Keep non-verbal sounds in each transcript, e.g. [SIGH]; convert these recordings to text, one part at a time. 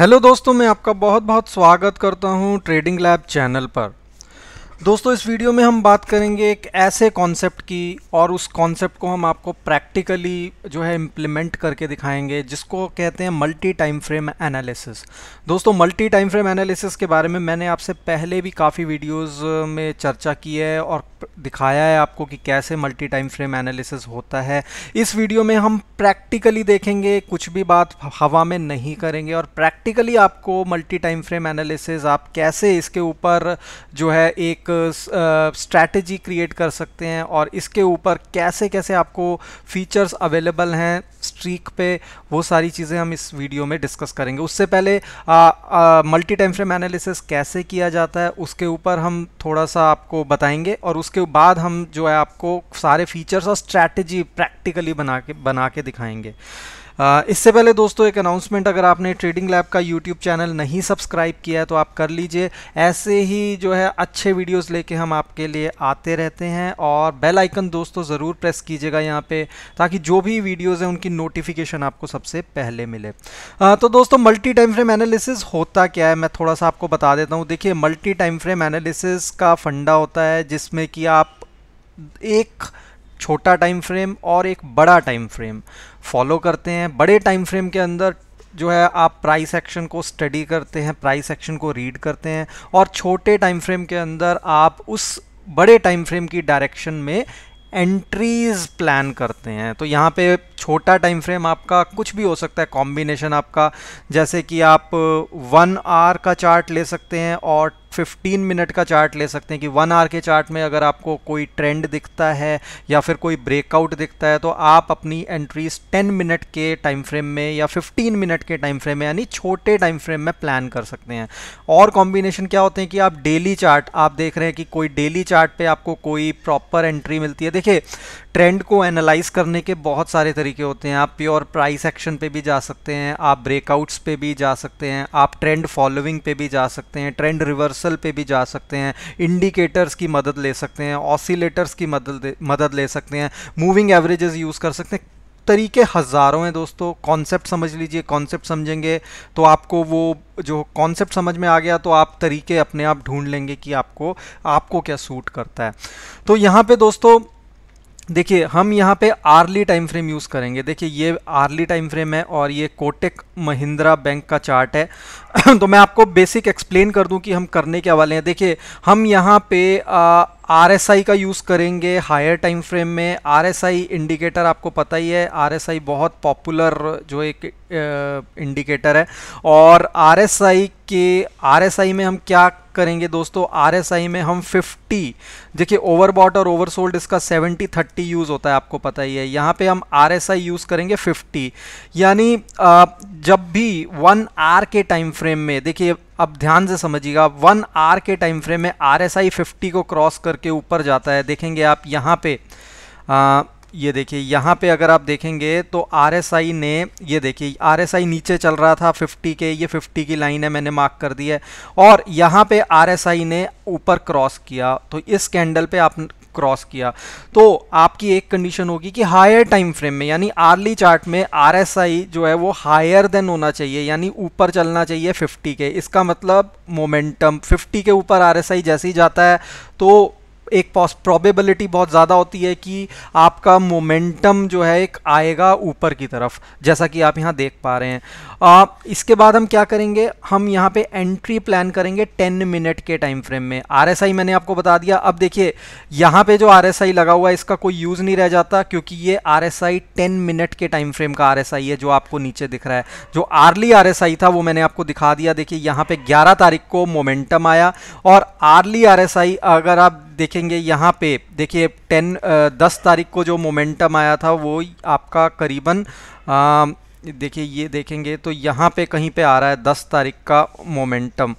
hello दोस्तों मैं आपका बहुत बहुत स्वागत करता हूं ट्रेडिंग लैब चैनल पर दोस्तों इस वीडियो में हम बात करेंगे एक ऐसे कॉन्सेप्ट की और उस कॉन्सेप्ट को हम आपको प्रैक्टिकली जो है इम्प्लीमेंट करके दिखाएंगे जिसको कहते हैं मल्टी टाइम फ्रेम एनालिसिस दोस्तों मल्टी टाइम फ्रेम एनालिसिस के बारे में मैंने आपसे पहले भी काफ़ी वीडियोस में चर्चा की है और दिखाया है आपको कि कैसे मल्टी टाइम फ्रेम एनालिसिस होता है इस वीडियो में हम प्रैक्टिकली देखेंगे कुछ भी बात हवा में नहीं करेंगे और प्रैक्टिकली आपको मल्टी टाइम फ्रेम एनालिसिस आप कैसे इसके ऊपर जो है एक स्ट्रैटेजी क्रिएट कर सकते हैं और इसके ऊपर कैसे कैसे आपको फीचर्स अवेलेबल हैं स्ट्रीक पे वो सारी चीज़ें हम इस वीडियो में डिस्कस करेंगे उससे पहले मल्टी टाइम फ्रेम एनालिसिस कैसे किया जाता है उसके ऊपर हम थोड़ा सा आपको बताएंगे और उसके बाद हम जो है आपको सारे फीचर्स और स्ट्रैटेजी प्रैक्टिकली बना के बना के दिखाएंगे इससे पहले दोस्तों एक अनाउंसमेंट अगर आपने ट्रेडिंग लैब का यूट्यूब चैनल नहीं सब्सक्राइब किया है तो आप कर लीजिए ऐसे ही जो है अच्छे वीडियोस लेके हम आपके लिए आते रहते हैं और बेल आइकन दोस्तों ज़रूर प्रेस कीजिएगा यहाँ पे ताकि जो भी वीडियोज़ हैं उनकी नोटिफिकेशन आपको सबसे पहले मिले आ, तो दोस्तों मल्टी टाइम फ्रेम एनालिसिस होता क्या है मैं थोड़ा सा आपको बता देता हूँ देखिए मल्टी टाइम फ्रेम एनालिसिस का फंडा होता है जिसमें कि आप एक छोटा टाइम फ्रेम और एक बड़ा टाइम फ्रेम फॉलो करते हैं बड़े टाइम फ्रेम के अंदर जो है आप प्राइस एक्शन को स्टडी करते हैं प्राइस एक्शन को रीड करते हैं और छोटे टाइम फ्रेम के अंदर आप उस बड़े टाइम फ्रेम की डायरेक्शन में एंट्रीज प्लान करते हैं तो यहाँ पे छोटा टाइम फ्रेम आपका कुछ भी हो सकता है कॉम्बिनेशन आपका जैसे कि आप वन आर का चार्ट ले सकते हैं और 15 मिनट का चार्ट ले सकते हैं कि वन आर के चार्ट में अगर आपको कोई ट्रेंड दिखता है या फिर कोई ब्रेकआउट दिखता है तो आप अपनी एंट्रीज 10 मिनट के टाइम फ्रेम में या 15 मिनट के टाइम फ्रेम में यानी छोटे टाइम फ्रेम में प्लान कर सकते हैं और कॉम्बिनेशन क्या होते हैं कि आप डेली चार्ट आप देख रहे हैं कि कोई डेली चार्ट आपको कोई प्रॉपर एंट्री मिलती है देखिए ट्रेंड को एनालाइज करने के बहुत सारे तरीके होते हैं आप प्योर प्राइस एक्शन पे भी जा सकते हैं आप ब्रेकआउट्स पे भी जा सकते हैं आप ट्रेंड फॉलोइंग पे भी जा सकते हैं ट्रेंड रिवर्सल पे भी जा सकते हैं इंडिकेटर्स की मदद ले सकते हैं ऑसिलेटर्स की मदद मदद ले सकते हैं मूविंग एवरेजेस यूज़ कर सकते हैं तरीके हज़ारों हैं दोस्तों कॉन्सेप्ट समझ लीजिए कॉन्सेप्ट समझेंगे तो आपको वो जो कॉन्सेप्ट समझ में आ गया तो आप तरीके अपने आप ढूंढ लेंगे कि आपको आपको क्या सूट करता है तो यहाँ पे दोस्तों देखिए हम यहाँ पे आर्ली टाइम फ्रेम यूज़ करेंगे देखिए ये आर्ली टाइम फ्रेम है और ये कोटेक महिंद्रा बैंक का चार्ट है [COUGHS] तो मैं आपको बेसिक एक्सप्लेन कर दूं कि हम करने क्या वाले हैं देखिए हम यहाँ पे आर एस आई का यूज़ करेंगे हायर टाइम फ्रेम में आर एस आई इंडिकेटर आपको पता ही है आर एस आई बहुत पॉपुलर जो एक इंडिकेटर है और आर के आर में हम क्या करेंगे दोस्तों आर में हम 50 देखिए ओवरबॉट और ओवरसोल्ड इसका 70 30 यूज़ होता है आपको पता ही है यहाँ पे हम आर यूज़ करेंगे 50 यानी जब भी वन आर के टाइम फ्रेम में देखिए अब ध्यान से समझिएगा वन आर के टाइम फ्रेम में आर एस आई फिफ्टी को क्रॉस करके ऊपर जाता है देखेंगे आप यहाँ पर ये देखिए यहाँ पे अगर आप देखेंगे तो आर ने ये देखिए आर नीचे चल रहा था 50 के ये 50 की लाइन है मैंने मार्क कर दी है और यहाँ पे आर ने ऊपर क्रॉस किया तो इस कैंडल पे आप क्रॉस किया तो आपकी एक कंडीशन होगी कि हायर टाइम फ्रेम में यानी आर्ली चार्ट में आर जो है वो हायर देन होना चाहिए यानी ऊपर चलना चाहिए 50 के इसका मतलब मोमेंटम 50 के ऊपर आर जैसे ही जाता है तो एक प्रॉबेबिलिटी बहुत ज़्यादा होती है कि आपका मोमेंटम जो है एक आएगा ऊपर की तरफ जैसा कि आप यहाँ देख पा रहे हैं आ, इसके बाद हम क्या करेंगे हम यहाँ पे एंट्री प्लान करेंगे 10 मिनट के टाइम फ्रेम में आरएसआई मैंने आपको बता दिया अब देखिए यहाँ पे जो आरएसआई लगा हुआ है इसका कोई यूज़ नहीं रह जाता क्योंकि ये आर 10 मिनट के टाइम फ्रेम का आर है जो आपको नीचे दिख रहा है जो आर्ली आर था वो मैंने आपको दिखा दिया देखिए यहाँ पर ग्यारह तारीख को मोमेंटम आया और आर्ली आर अगर आप देखेंगे यहाँ पे देखिए टेन दस तारीख को जो मोमेंटम आया था वो आपका करीबन देखिए ये देखेंगे तो यहाँ पे कहीं पे आ रहा है दस तारीख का मोमेंटम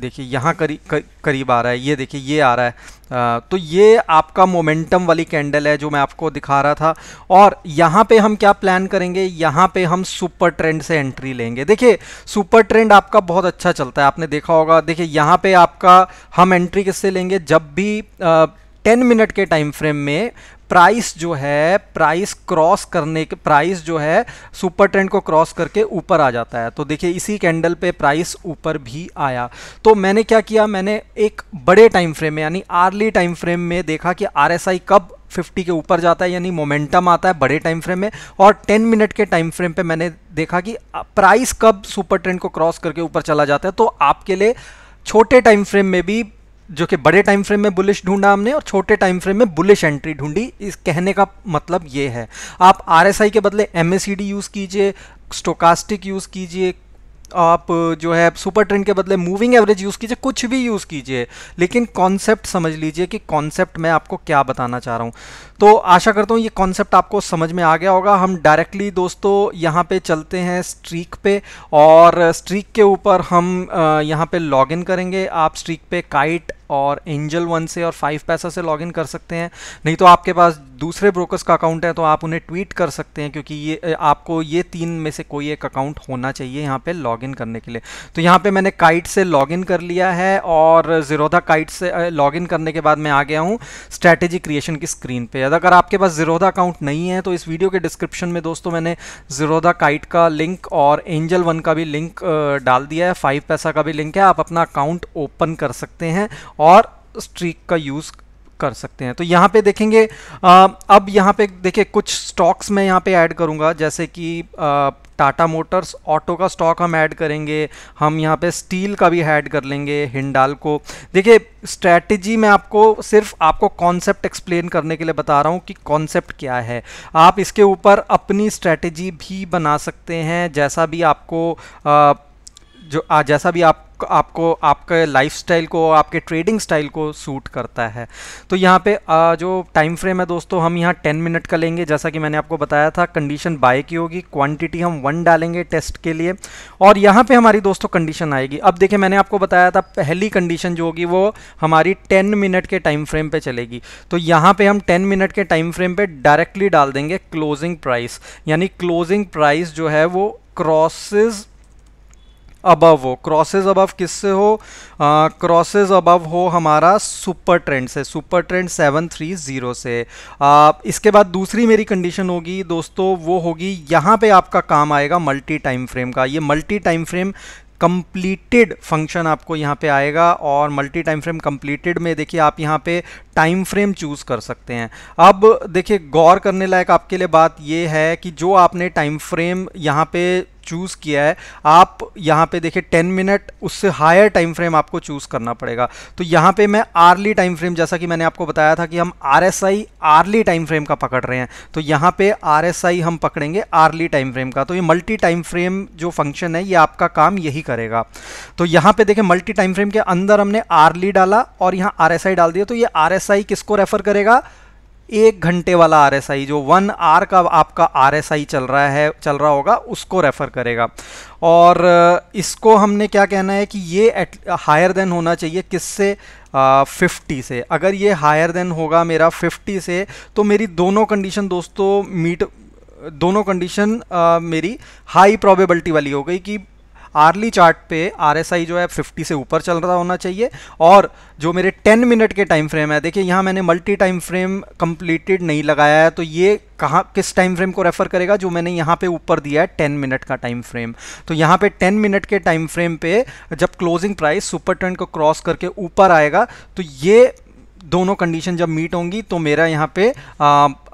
देखिए यहाँ करी, कर, करीब आ रहा है ये देखिए ये आ रहा है आ, तो ये आपका मोमेंटम वाली कैंडल है जो मैं आपको दिखा रहा था और यहाँ पे हम क्या प्लान करेंगे यहाँ पे हम सुपर ट्रेंड से एंट्री लेंगे देखिए सुपर ट्रेंड आपका बहुत अच्छा चलता है आपने देखा होगा देखिए यहाँ पे आपका हम एंट्री किससे लेंगे जब भी आ, टेन मिनट के टाइम फ्रेम में प्राइस जो है प्राइस क्रॉस करने के प्राइस जो है सुपर ट्रेंड को क्रॉस करके ऊपर आ जाता है तो देखिए इसी कैंडल पे प्राइस ऊपर भी आया तो मैंने क्या किया मैंने एक बड़े टाइम फ्रेम में यानी आर्ली टाइम फ्रेम में देखा कि आरएसआई कब 50 के ऊपर जाता है यानी मोमेंटम आता है बड़े टाइम फ्रेम में और 10 मिनट के टाइम फ्रेम पे मैंने देखा कि प्राइस कब सुपर ट्रेंड को क्रॉस करके ऊपर चला जाता है तो आपके लिए छोटे टाइम फ्रेम में भी जो कि बड़े टाइम फ्रेम में बुलिश ढूंढा हमने और छोटे टाइम फ्रेम में बुलिश एंट्री ढूंढी इस कहने का मतलब ये है आप आर के बदले एम यूज़ कीजिए स्टोकास्टिक यूज़ कीजिए आप जो है सुपर ट्रेंड के बदले मूविंग एवरेज यूज़ कीजिए कुछ भी यूज़ कीजिए लेकिन कॉन्सेप्ट समझ लीजिए कि कॉन्सेप्ट मैं आपको क्या बताना चाह रहा हूँ तो आशा करता हूँ ये कॉन्सेप्ट आपको समझ में आ गया होगा हम डायरेक्टली दोस्तों यहाँ पे चलते हैं स्ट्रीक पे और स्ट्रीक के ऊपर हम यहाँ पे लॉग इन करेंगे आप स्ट्रीक पे काइट और एंजल वन से और फाइव पैसा से लॉगिन कर सकते हैं नहीं तो आपके पास दूसरे ब्रोकर्स का अकाउंट है तो आप उन्हें ट्वीट कर सकते हैं क्योंकि ये आपको ये तीन में से कोई एक अकाउंट होना चाहिए यहाँ पे लॉगिन करने के लिए तो यहाँ पे मैंने काइट से लॉगिन कर लिया है और जीरोधा काइट से लॉगिन करने के बाद मैं आ गया हूँ स्ट्रैटेजी क्रिएशन की स्क्रीन पे अगर आपके पास जीरोधा अकाउंट नहीं है तो इस वीडियो के डिस्क्रिप्शन में दोस्तों मैंने जीरोधा काइट का लिंक और एंजल वन का भी लिंक डाल दिया है फाइव पैसा का भी लिंक है आप अपना अकाउंट ओपन कर सकते हैं और स्ट्रीक का यूज़ कर सकते हैं तो यहाँ पे देखेंगे आ, अब यहाँ पे देखिए कुछ स्टॉक्स मैं यहाँ पे ऐड करूँगा जैसे कि टाटा मोटर्स ऑटो का स्टॉक हम ऐड करेंगे हम यहाँ पे स्टील का भी ऐड कर लेंगे हिंडाल को देखिए स्ट्रैटेजी मैं आपको सिर्फ आपको कॉन्सेप्ट एक्सप्लेन करने के लिए बता रहा हूँ कि कॉन्सेप्ट क्या है आप इसके ऊपर अपनी स्ट्रैटेजी भी बना सकते हैं जैसा भी आपको आ, जो आ, जैसा भी आप आपको आपके स्टाइल को आपके ट्रेडिंग स्टाइल को सूट करता है तो यहाँ पे जो टाइम फ्रेम है दोस्तों हम यहाँ टेन मिनट का लेंगे जैसा कि मैंने आपको बताया था कंडीशन बाय की होगी क्वांटिटी हम वन डालेंगे टेस्ट के लिए और यहाँ पे हमारी दोस्तों कंडीशन आएगी अब देखिए मैंने आपको बताया था पहली कंडीशन जो होगी वो हमारी टेन मिनट के टाइम फ्रेम पर चलेगी तो यहाँ पर हम टेन मिनट के टाइम फ्रेम पर डायरेक्टली डाल देंगे क्लोजिंग प्राइस यानी क्लोजिंग प्राइस जो है वो क्रॉसेज अबव हो क्रॉसेज अबव किससे हो क्रॉसेज अबव हो हमारा सुपर ट्रेंड से super trend seven three zero से uh, इसके बाद दूसरी मेरी कंडीशन होगी दोस्तों वो होगी यहाँ पे आपका काम आएगा मल्टी टाइम फ्रेम का ये multi time frame completed function आपको यहाँ पे आएगा और मल्टी टाइम फ्रेम कंप्लीटेड में देखिए आप यहाँ पे टाइम फ्रेम चूज़ कर सकते हैं अब देखिए गौर करने लायक आपके लिए बात ये है कि जो आपने टाइम फ्रेम यहाँ पे चूज़ किया है आप यहाँ पे देखे टेन मिनट उससे हायर टाइम फ्रेम आपको चूज़ करना पड़ेगा तो यहाँ पे मैं आर्ली टाइम फ्रेम जैसा कि मैंने आपको बताया था कि हम R S I hourly time frame का पकड़ रहे हैं तो यहाँ पे आर एस आई हम पकड़ेंगे आर्ली टाइम फ्रेम का तो ये मल्टी टाइम फ्रेम जो फंक्शन है ये आपका काम यही करेगा तो यहाँ पर देखें मल्टी टाइम फ्रेम के अंदर हमने आर्ली डाला और यहाँ आर एस आई डाल दिया तो ये आर एस आई किसको रेफर करेगा एक घंटे वाला आर जो वन आर का आपका आर चल रहा है चल रहा होगा उसको रेफ़र करेगा और इसको हमने क्या कहना है कि ये एट हायर देन होना चाहिए किससे फिफ्टी से अगर ये हायर देन होगा मेरा फिफ्टी से तो मेरी दोनों कंडीशन दोस्तों मीट दोनों कंडीशन मेरी हाई प्रोबेबिलिटी वाली हो गई कि आर्ली चार्ट पे आरएसआई जो है 50 से ऊपर चल रहा होना चाहिए और जो मेरे 10 मिनट के टाइम फ्रेम है देखिए यहाँ मैंने मल्टी टाइम फ्रेम कंप्लीटेड नहीं लगाया है तो ये कहाँ किस टाइम फ्रेम को रेफर करेगा जो मैंने यहाँ पे ऊपर दिया है 10 मिनट का टाइम फ्रेम तो यहाँ पे 10 मिनट के टाइम फ्रेम पे जब क्लोजिंग प्राइस सुपर ट्रेंड को क्रॉस करके ऊपर आएगा तो ये दोनों कंडीशन जब मीट होंगी तो मेरा यहाँ पे आ,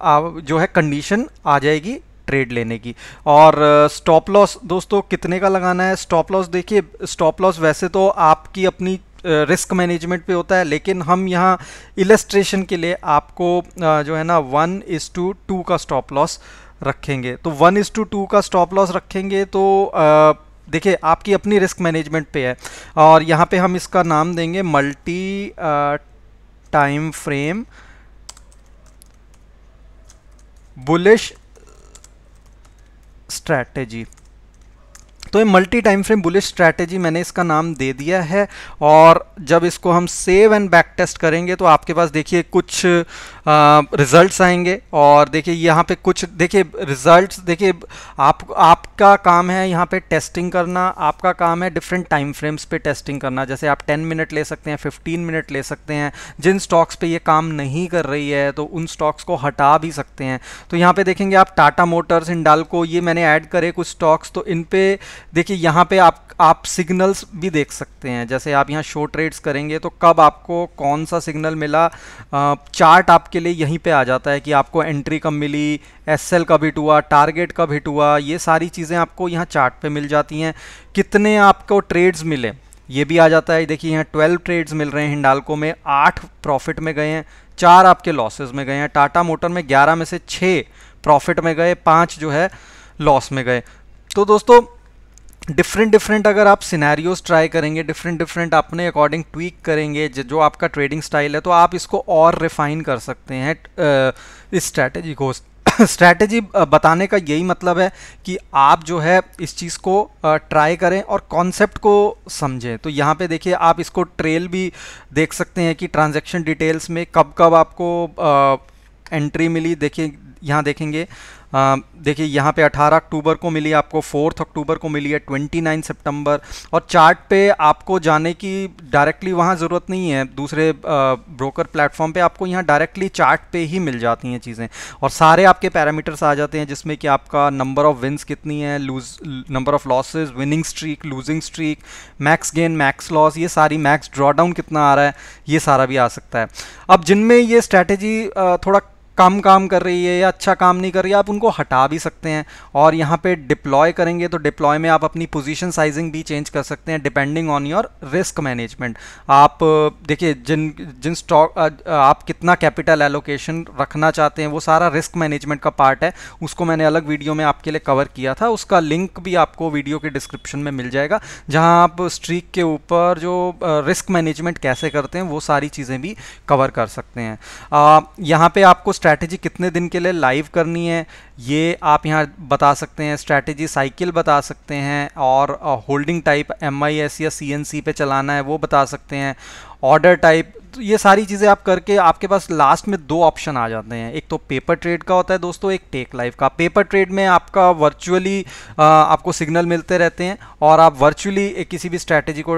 आ, जो है कंडीशन आ जाएगी ट्रेड लेने की और स्टॉप लॉस दोस्तों कितने का लगाना है स्टॉप लॉस देखिए स्टॉप लॉस वैसे तो आपकी अपनी रिस्क मैनेजमेंट पे होता है लेकिन हम यहाँ इलेस्ट्रेशन के लिए आपको जो है ना वन इज़ टू टू का स्टॉप लॉस रखेंगे तो वन इज़ टू टू का स्टॉप लॉस रखेंगे तो देखिए आपकी अपनी रिस्क मैनेजमेंट पे है और यहाँ पे हम इसका नाम देंगे multi time frame bullish strategy तो ये multi time frame bullish strategy मैंने इसका नाम दे दिया है और जब इसको हम सेव एंड बैक टेस्ट करेंगे तो आपके पास देखिए कुछ रिजल्ट्स आएंगे और देखिए यहाँ पे कुछ देखिए रिजल्ट्स देखिए आप आपका काम है यहाँ पे टेस्टिंग करना आपका काम है डिफरेंट टाइम फ्रेम्स पे टेस्टिंग करना जैसे आप 10 मिनट ले सकते हैं 15 मिनट ले सकते हैं जिन स्टॉक्स पे ये काम नहीं कर रही है तो उन स्टॉक्स को हटा भी सकते हैं तो यहाँ पर देखेंगे आप टाटा मोटर्स को ये मैंने ऐड करे कुछ स्टॉक्स तो इन पर देखिए यहाँ पर आप आप सिग्नल्स भी देख सकते हैं जैसे आप यहाँ शो ट्रेड्स करेंगे तो कब आपको कौन सा सिग्नल मिला चार्ट आपके लिए यहीं पे आ जाता है कि आपको एंट्री कब मिली एस एल कब हिट हुआ टारगेट कब हिट हुआ ये सारी चीज़ें आपको यहाँ चार्ट पे मिल जाती हैं कितने आपको ट्रेड्स मिले ये भी आ जाता है देखिए यहाँ ट्वेल्व ट्रेड्स मिल रहे हैं हिंडालको में आठ प्रॉफिट में गए हैं चार आपके लॉसेज में गए हैं टाटा मोटर में ग्यारह में से छः प्रॉफिट में गए पाँच जो है लॉस में गए तो दोस्तों डिफरेंट डिफरेंट अगर आप सिनेरियोज ट्राई करेंगे डिफरेंट डिफरेंट अपने अकॉर्डिंग ट्वीक करेंगे जो आपका ट्रेडिंग स्टाइल है तो आप इसको और रिफाइन कर सकते हैं इस स्ट्रैटेजी को स्ट्रैटेजी [COUGHS] बताने का यही मतलब है कि आप जो है इस चीज़ को ट्राई करें और कॉन्सेप्ट को समझें तो यहाँ पे देखिए आप इसको ट्रेल भी देख सकते हैं कि ट्रांजैक्शन डिटेल्स में कब कब आपको एंट्री मिली देखिए यहाँ देखेंगे देखिए यहाँ पे 18 अक्टूबर को मिली आपको फोर्थ अक्टूबर को मिली है 29 सितंबर और चार्ट पे आपको जाने की डायरेक्टली वहाँ ज़रूरत नहीं है दूसरे ब्रोकर प्लेटफॉर्म पे आपको यहाँ डायरेक्टली चार्ट पे ही मिल जाती हैं चीज़ें और सारे आपके पैरामीटर्स आ जाते हैं जिसमें कि आपका नंबर ऑफ विन्स कितनी है lose number of losses winning streak losing streak max gain max loss ये सारी मैक्स ड्रॉडाउन कितना आ रहा है ये सारा भी आ सकता है अब जिनमें ये स्ट्रैटेजी थोड़ा कम काम कर रही है या अच्छा काम नहीं कर रही है आप उनको हटा भी सकते हैं और यहाँ पे डिप्लॉय करेंगे तो डिप्लॉय में आप अपनी पोजीशन साइजिंग भी चेंज कर सकते हैं depending on your risk management आप देखिए जिन जिन स्टॉक आप कितना कैपिटल एलोकेशन रखना चाहते हैं वो सारा रिस्क मैनेजमेंट का पार्ट है उसको मैंने अलग वीडियो में आपके लिए कवर किया था उसका लिंक भी आपको वीडियो के डिस्क्रिप्शन में मिल जाएगा जहाँ आप स्ट्रीक के ऊपर जो रिस्क मैनेजमेंट कैसे करते हैं वो सारी चीज़ें भी कवर कर सकते हैं यहाँ पर आपको स्ट्रैटेजी कितने दिन के लिए लाइव करनी है ये आप यहाँ बता सकते हैं स्ट्रैटेजी साइकिल बता सकते हैं और होल्डिंग टाइप एम या सी पे चलाना है वो बता सकते हैं ऑर्डर टाइप तो ये सारी चीज़ें आप करके आपके पास लास्ट में दो ऑप्शन आ जाते हैं एक तो पेपर ट्रेड का होता है दोस्तों एक टेक लाइव का पेपर ट्रेड में आपका वर्चुअली आपको सिग्नल मिलते रहते हैं और आप वर्चुअली किसी भी स्ट्रैटेजी को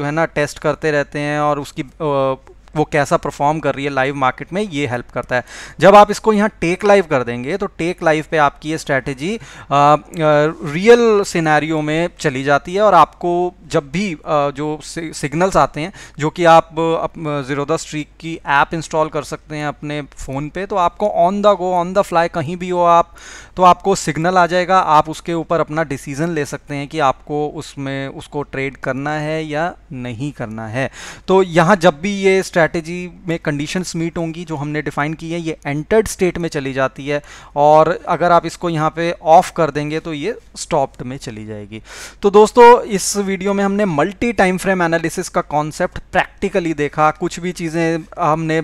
जो है ना टेस्ट करते रहते हैं और उसकी वो कैसा परफॉर्म कर रही है लाइव मार्केट में ये हेल्प करता है जब आप इसको यहाँ टेक लाइव कर देंगे तो टेक लाइव पे आपकी ये स्ट्रैटेजी रियल सिनेरियो में चली जाती है और आपको जब भी जो सिग्नल्स आते हैं जो कि आप ज़ीरोदा स्ट्रीक की ऐप इंस्टॉल कर सकते हैं अपने फ़ोन पे तो आपको on the go on the fly कहीं भी हो आप तो आपको सिग्नल आ जाएगा आप उसके ऊपर अपना डिसीज़न ले सकते हैं कि आपको उसमें उसको ट्रेड करना है या नहीं करना है तो यहाँ जब भी ये स्ट्रैटेजी में कंडीशंस मीट होंगी जो हमने डिफ़ाइन की है ये एंटर्ड स्टेट में चली जाती है और अगर आप इसको यहाँ पे ऑफ़ कर देंगे तो ये स्टॉप्ड में चली जाएगी तो दोस्तों इस वीडियो में में हमने मल्टी टाइम फ्रेम एनालिसिस का कॉन्सेप्ट प्रैक्टिकली देखा कुछ भी चीज़ें हमने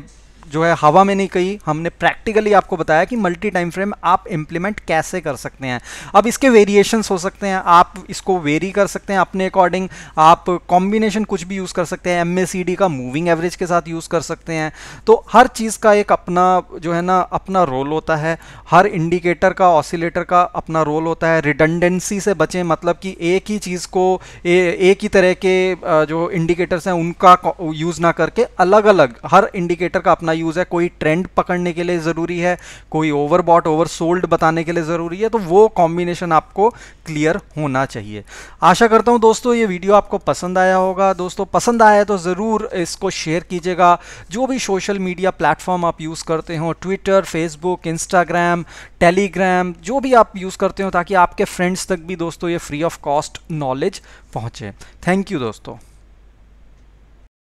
जो है हवा में नहीं कही हमने प्रैक्टिकली आपको बताया कि मल्टी टाइम फ्रेम आप इम्प्लीमेंट कैसे कर सकते हैं अब इसके वेरिएशन हो सकते हैं आप इसको वेरी कर सकते हैं अपने अकॉर्डिंग आप कॉम्बिनेशन कुछ भी यूज़ कर सकते हैं एम का मूविंग एवरेज के साथ यूज़ कर सकते हैं तो हर चीज़ का एक अपना जो है ना अपना रोल होता है हर इंडिकेटर का ऑसिलेटर का अपना रोल होता है रिडंडेंसी से बचें मतलब कि एक ही चीज़ को ए, एक ही तरह के जो इंडिकेटर्स हैं उनका यूज़ ना करके अलग अलग हर इंडिकेटर का अपना यूज़ है कोई ट्रेंड पकड़ने के लिए ज़रूरी है कोई ओवरबॉट ओवरसोल्ड बताने के लिए ज़रूरी है तो वो कॉम्बिनेशन आपको क्लियर होना चाहिए आशा करता हूँ दोस्तों ये वीडियो आपको पसंद आया होगा दोस्तों पसंद आया तो ज़रूर इसको शेयर कीजिएगा जो भी सोशल मीडिया प्लेटफॉर्म आप यूज़ करते हो ट्विटर फेसबुक इंस्टाग्राम टेलीग्राम जो भी आप यूज़ करते हो ताकि आपके फ्रेंड्स तक भी दोस्तों ये फ्री ऑफ कॉस्ट नॉलेज पहुँचे थैंक यू दोस्तों